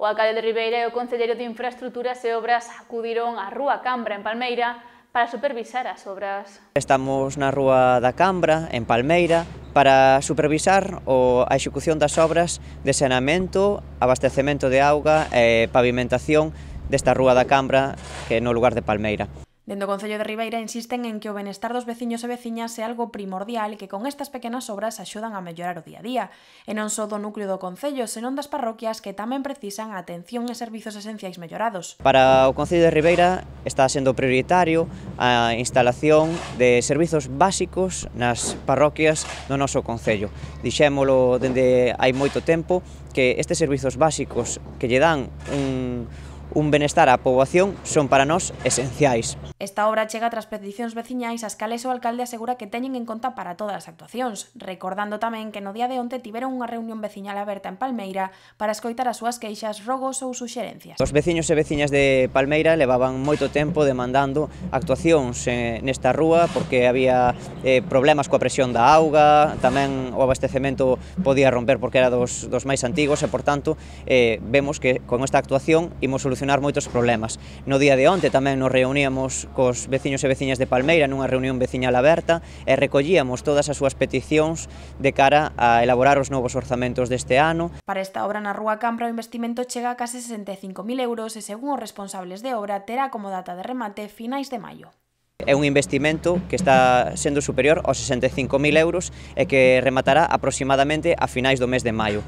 O alcalde de Ribeira e o concelleiro de Infraestructuras e Obras acudiron á Rúa Cambra en Palmeira para supervisar as obras. Estamos na Rúa da Cambra, en Palmeira, para supervisar o, a execución das obras de saneamento, abastecemento de auga e pavimentación desta Rúa da Cambra que é no lugar de Palmeira. Dendo o Concello de Ribeira insisten en que o benestar dos veciños e veciñas é algo primordial e que con estas pequenas obras axudan a mellorar o día a día, e non só do núcleo do Concello, senón das parroquias que tamén precisan atención e servizos esenciais mellorados. Para o Concello de Ribeira está sendo prioritario a instalación de servizos básicos nas parroquias do noso Concello. Dixémolo dende hai moito tempo que estes servizos básicos que lle dan un, un benestar á poboación son para nós esenciais. Esta obra chega tras peticións veciñais as cales o alcalde asegura que teñen en conta para todas as actuacións, recordando tamén que no día de onte tiveron unha reunión veciñal aberta en Palmeira para escoitar as súas queixas, rogos ou suxerencias. Os veciños e veciñas de Palmeira levaban moito tempo demandando actuacións eh, nesta rúa porque había eh, problemas coa presión da auga, tamén o abastecemento podía romper porque era dos, dos máis antigos e, portanto, eh, vemos que con esta actuación imos solucionar solucionar moitos problemas. No día de onte tamén nos reuníamos cos veciños e veciñas de Palmeira nunha reunión veciñal aberta e recollíamos todas as súas peticións de cara a elaborar os novos orzamentos deste ano. Para esta obra na Rúa Campra o investimento chega a case 65.000 euros e según os responsables de obra terá como data de remate finais de maio é un investimento que está sendo superior aos 65.000 euros e que rematará aproximadamente a finais do mes de maio.